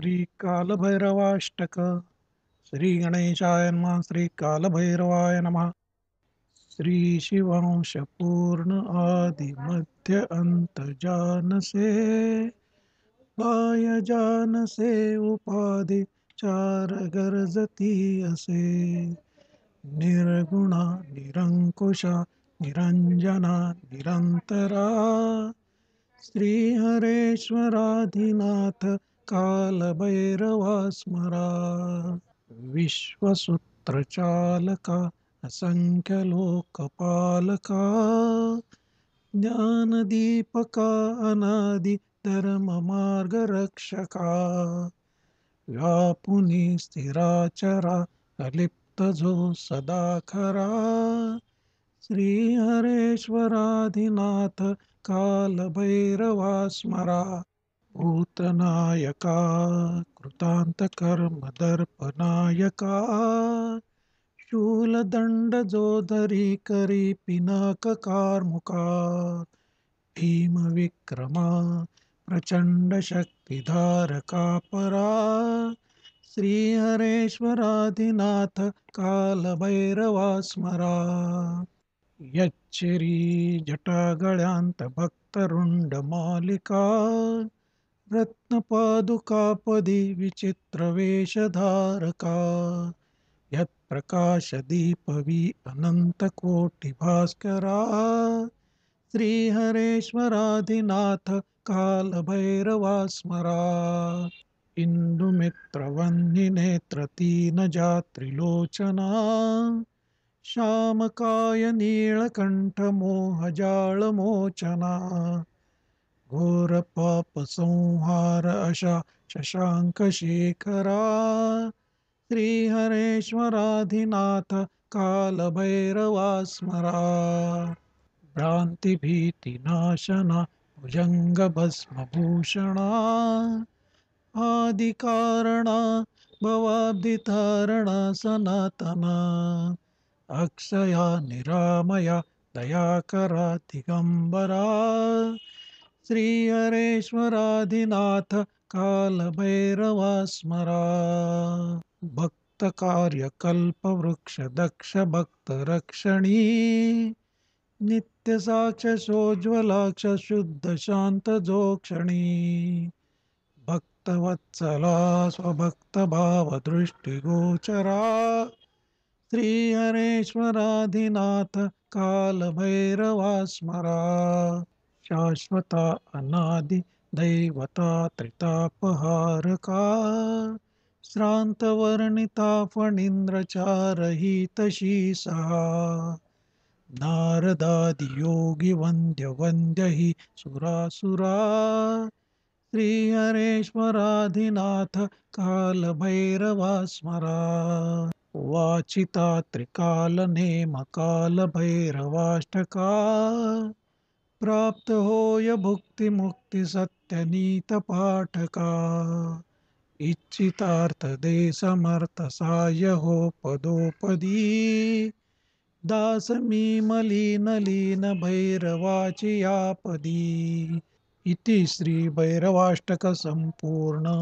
श्री श्री काल श्री श्रीगणेशाय पूर्ण आदि मध्य अंत जान से बाय से उपाधि चार गरजती असे निर्गुणा निरंजना निरंतरा श्री हरेश्वराधिनाथ कालभैरवा स्मरा विश्वसूत्रचालका असङ्ख्यलोकपालका ज्ञानदीपका अनादि धर्ममार्गरक्षका व्यापुनि स्थिराचरा अलिप्तजो सदा खरा श्रीहरेश्वराधिनाथ कालभैरवा स्मरा भूतनायका कृतान्तकर्मदर्पनायका शूलदण्डजोदरी करीपिनाककार्मुका भीमविक्रमा प्रचण्डशक्तिधारका परा श्रीहरेश्वराधिनाथ कालभैरवा स्मरा यच्छिरीजटागळ्यान्तभक्तरुण्डमालिका रत्नपादुकापदि विचित्रवेशधारका यत्प्रकाशदीपवी अनन्तकोटिभास्करा श्रीहरेश्वराधिनाथ कालभैरवा स्मरा इन्दुमित्रवह्निनेत्रतीनजात्रिलोचना श्यामकाय नीलकण्ठमोहजालमोचना घोर अशा शशांक शेखरा श्रीहरेश्वराधिनाथ कालभैरवा स्मरा भ्रान्तिभीतिनाशना आदि आदिकारणा भवाब्धितारणा सनातना अक्षया निरामया दयाकरा दिगंबरा श्री हरेश्वराधिनाथ कालभैरवा स्मरा भक्तकार्यकल्पवृक्ष दक्ष भक्तरक्षणी नित्यसाक्ष सोज्वलाक्ष शुद्धशान्तजोक्षणी भक्तवत्सला हरेश्वराधिनाथ श्रीहरेश्वराधिनाथ कालभैरवा स्मरा शाश्वता अनादि दैवता त्रितापहारका श्रान्तवर्णिता फणीन्द्रचारहितशी सहा नारदादियोगिवन्द्यवन्द्य हि सुरासुरा श्रीहरेश्वराधिनाथ कालभैरवा स्मरा वाचिता त्रिकालनेमकालभैरवाष्टका प्राप्त हो भुक्ति मुक्ति सत्यनीत पाठका इच्छितार्थ दे समर्थ साय हो पदोपदी दासमी मलिन लीन पदी इति श्री भैरवाष्टक संपूर्ण